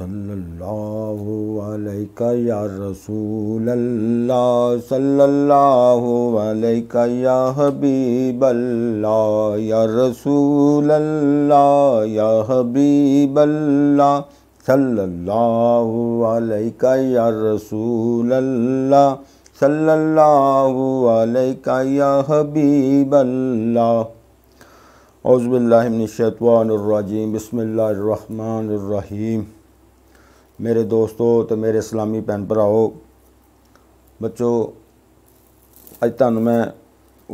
صلى الله عليك يا رسول الله صلى الله عليك يا حبيب الله يا رسول الله يا حبيب الله صلى الله عليك يا رسول الله صلى الله عليك يا حبيب الله أعوذ بالله من الشيطان الرجيم بسم الله الرحمن الرحيم ਮੇਰੇ ਦੋਸਤੋ ਤੇ ਮੇਰੇ ਇਸਲਾਮੀ ਭੈਣ ਭਰਾਓ ਬੱਚੋ ਅੱਜ ਤੁਹਾਨੂੰ ਮੈਂ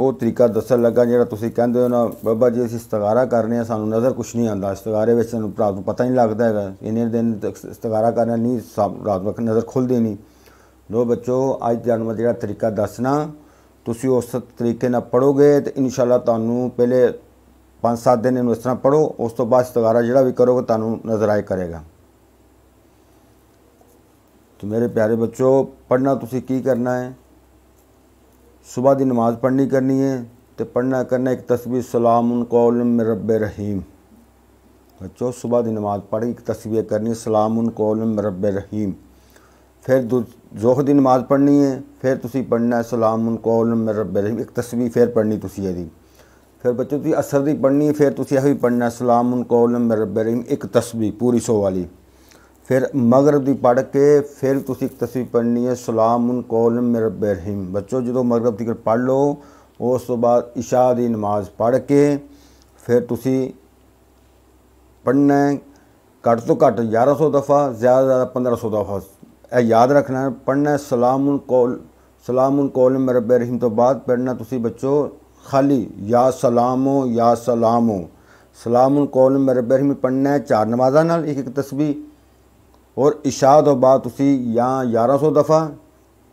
ਉਹ ਤਰੀਕਾ ਦੱਸਣ ਲੱਗਾ ਜਿਹੜਾ ਤੁਸੀਂ ਕਹਿੰਦੇ ਹੋ ਨਾ ਬਾਬਾ ਜੀ ਅਸੀਂ ਸਤਗਾਰਾ ਕਰਨੇ ਆ ਸਾਨੂੰ ਨਜ਼ਰ ਕੁਛ ਨਹੀਂ ਆਉਂਦਾ ਸਤਗਾਰੇ ਵਿੱਚ ਸਾਨੂੰ ਰਾਤ ਨੂੰ ਪਤਾ ਨਹੀਂ ਲੱਗਦਾ ਹੈਗਾ ਇੰਨੇ ਦਿਨ ਤੱਕ ਸਤਗਾਰਾ ਕਰਨਾ ਨਹੀਂ ਰਾਤ ਵਕਤ ਨਜ਼ਰ ਖੁੱਲਦੀ ਨਹੀਂ ਲੋ ਬੱਚੋ ਅੱਜ ਤੁਹਾਨੂੰ ਮੈਂ ਜਿਹੜਾ ਤਰੀਕਾ ਦੱਸਣਾ ਤੁਸੀਂ ਉਸ ਤਰੀਕੇ ਨਾਲ ਪੜੋਗੇ ਤੇ ਇਨਸ਼ਾਅੱਲਾ ਤੁਹਾਨੂੰ ਪਹਿਲੇ 5-7 ਦਿਨ ਇਹਨੂੰ ਇਸ ਤਰ੍ਹਾਂ ਪੜੋ ਉਸ ਤੋਂ ਬਾਅਦ ਸਤਗਾਰਾ ਜਿਹੜਾ ਵੀ ਕਰੋਗੇ ਤੁਹਾਨੂੰ ਨਜ਼ਰ ਆਏ ਕਰੇਗਾ तो मेरे प्यारे बच्चों पढ़ना ਤੁਸੀਂ ਕੀ ਕਰਨਾ ਹੈ ਸਵੇਰ ਦੀ ਨਮਾਜ਼ ਪੜ੍ਹਨੀ ਕਰਨੀ ਹੈ ਤੇ ਪੜ੍ਹਨਾ ਕਰਨਾ ਇੱਕ ਤਸਬੀਹ ਸਲਾਮੁਨ ਕੌਲਮ ਮਿਰ ਰੱਬ ਰਹੀਮ ਬੱਚੋ ਸਵੇਰ ਦੀ ਨਮਾਜ਼ ਪੜ੍ਹੀ ਇੱਕ ਤਸਬੀਹ ਕਰਨੀ ਸਲਾਮੁਨ ਕੌਲਮ ਮਿਰ ਰੱਬ ਰਹੀਮ ਫਿਰ ਜ਼ੋਹਰ ਦੀ ਨਮਾਜ਼ ਪੜ੍ਹਨੀ ਹੈ ਫਿਰ ਤੁਸੀਂ ਪੜ੍ਹਨਾ ਸਲਾਮੁਨ ਕੌਲਮ ਮਿਰ ਰੱਬ ਰਹੀਮ ਇੱਕ ਤਸਬੀਹ ਫਿਰ ਪੜ੍ਹਨੀ ਤੁਸੀਂ ਇਹਦੀ ਫਿਰ ਬੱਚੋ ਤੁਸੀਂ ਅਸਰ ਦੀ ਪੜ੍ਹਨੀ ਹੈ ਫਿਰ ਤੁਸੀਂ ਇਹ ਵੀ ਪੜ੍ਹਨਾ ਸਲਾਮੁਨ ਕੌਲਮ ਮਿਰ ਰੱਬ ਰਹੀਮ ਇੱਕ ਤਸਬੀਹ ਪੂਰੀ 100 ਵਾਲੀ ਫਿਰ ਮਗਰਬ ਦੀ ਪੜ ਕੇ ਫਿਰ ਤੁਸੀਂ ਤਸਵੀਰ ਪੜਨੀ ਹੈ ਸਲਾਮੁਨ ਕੌਲਮ ਮਿਰ ਬਰਹਿਮ ਬੱਚੋ ਜਦੋਂ ਮਗਰਬ ਦੀ ਪੜ ਲਓ ਉਸ ਤੋਂ ਬਾਅਦ ਇਸ਼ਾ ਦੀ ਨਮਾਜ਼ ਪੜ ਕੇ ਫਿਰ ਤੁਸੀਂ ਪੜਨਾ ਘੱਟ ਤੋਂ ਘੱਟ 1100 ਦਫਾ ਜ਼ਿਆਦਾ ਜ਼ਿਆਦਾ 1500 ਦਫਾ ਇਹ ਯਾਦ ਰੱਖਣਾ ਹੈ ਪੜਨਾ ਸਲਾਮੁਨ ਕੌਲ ਸਲਾਮੁਨ ਕੌਲਮ ਮਿਰ ਬਰਹਿਮ ਤੋਂ ਬਾਅਦ ਪੜਨਾ ਤੁਸੀਂ ਬੱਚੋ ਖਾਲੀ ਯਾ ਸਲਾਮੋ ਯਾ ਸਲਾਮੋ ਸਲਾਮੁਨ ਕੌਲਮ ਮਿਰ ਬਰਹਿਮ ਪੜਨਾ ਹੈ ਚਾਰ ਨਮਾਜ਼ਾਂ ਨਾਲ ਇੱਕ ਇੱਕ ਤਸਬੀਹ और इशाद और बाद उसी यहाँ ग्यारह सौ दफ़ा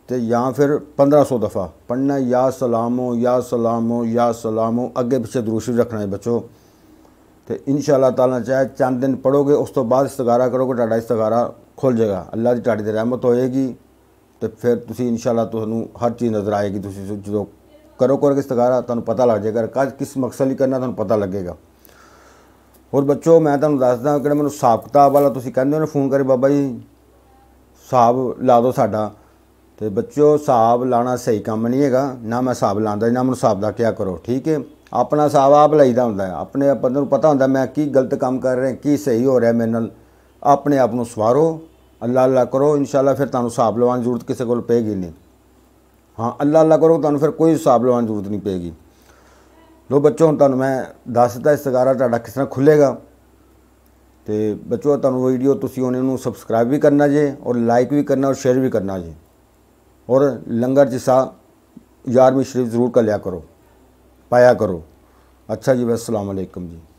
तो या फिर पंद्रह सौ दफ़ा पढ़ना या सलामो या सलामो या सलामो अगे पिछे दरूशी रखना है बच्चों तो इन शाला तला चाहे चंद दिन पढ़ोगे उस तो बाद इस्तगारा करोगे ढाडा इस्तगारा खुल जाएगा अल्लाह की ढाडी की रहमत होएगी तो फिर तुम इन शाला ਤੁਹਾਨੂੰ ਹਰ ਚੀਜ਼ ਨਜ਼ਰ ਆਏਗੀ ਤੁਸੀਂ ਜਦੋਂ ਕਰੋ ਕਰੋ ਇਸਤਗਾਰਾ ਤੁਹਾਨੂੰ ਪਤਾ ਲੱਗ ਜਾਏਗਾ ਕਿਸ ਮਕਸਦ ਲਈ ਕਰਨਾ ਤੁਹਾਨੂੰ ਪਤਾ ਲੱਗੇਗਾ ਹੋਰ ਬੱਚੋ ਮੈਂ ਤੁਹਾਨੂੰ ਦੱਸਦਾ ਕਿਹੜਾ ਮੈਨੂੰ ਹਿਸਾਬ ਕਿਤਾਬ ਵਾਲਾ ਤੁਸੀਂ ਕਹਿੰਦੇ ਹੋ ਨਾ ਫੋਨ ਕਰੇ ਬਾਬਾ ਜੀ ਹਿਸਾਬ ਲਾ ਦਿਓ ਸਾਡਾ ਤੇ ਬੱਚੋ ਹਿਸਾਬ ਲਾਣਾ ਸਹੀ ਕੰਮ ਨਹੀਂ ਹੈਗਾ ਨਾ ਮੈਂ ਹਿਸਾਬ ਲਾਂਦਾ ਨਾ ਮੈਨੂੰ ਹਿਸਾਬ ਦਾ ਕਿਆ ਕਰੋ ਠੀਕ ਹੈ ਆਪਣਾ ਹਿਸਾਬ ਆਪ ਲਈਦਾ ਹੁੰਦਾ ਹੈ ਆਪਣੇ ਆਪ ਨੂੰ ਪਤਾ ਹੁੰਦਾ ਮੈਂ ਕੀ ਗਲਤ ਕੰਮ ਕਰ ਰਿਹਾ ਕੀ ਸਹੀ ਹੋ ਰਿਹਾ ਮੇਰੇ ਨਾਲ ਆਪਣੇ ਆਪ ਨੂੰ ਸਵਾਰੋ ਅੱਲਾ ਅੱਲਾ ਕਰੋ ਇਨਸ਼ਾਅੱਲਾ ਫਿਰ ਤੁਹਾਨੂੰ ਹਿਸਾਬ ਲਵਾਉਣ ਜ਼ਰੂਰਤ ਕਿਸੇ ਕੋਲ ਪੈਗੀ ਨਹੀਂ ਹਾਂ ਅੱਲਾ ਅੱਲਾ ਕਰੋ ਤੁਹਾਨੂੰ ਫਿਰ ਕੋਈ ਹਿਸਾਬ ਲਵਾਉਣ ਜ਼ਰੂਰਤ ਨਹੀਂ ਪੈਗੀ ਲੋ ਬੱਚੋ ਹੁਣ ਤੁਹਾਨੂੰ ਮੈਂ ਦੱਸਦਾ ਇਸ ਸਗਾਰਾ ਤੁਹਾਡਾ ਕਿਸ ਤਰ੍ਹਾਂ ਖੁੱਲੇਗਾ ਤੇ ਬੱਚੋ ਤੁਹਾਨੂੰ ਵੀਡੀਓ ਤੁਸੀਂ ਉਹਨਾਂ ਨੂੰ ਸਬਸਕ੍ਰਾਈਬ ਵੀ ਕਰਨਾ ਜੇ ਔਰ ਲਾਈਕ ਵੀ ਕਰਨਾ ਔਰ ਸ਼ੇਅਰ ਵੀ ਕਰਨਾ ਜੇ ਔਰ ਲੰਗਰ ਜਿਸਾ ਯਾਰਵੀਂ ਸ਼ਰੀਫ ਜ਼ਰੂਰ ਕਰ ਲਿਆ ਕਰੋ ਪਾਇਆ ਕਰੋ ਅੱਛਾ ਜੀ ਬਸ ਅਸਲਾਮ ਅਲੈਕਮ ਜੀ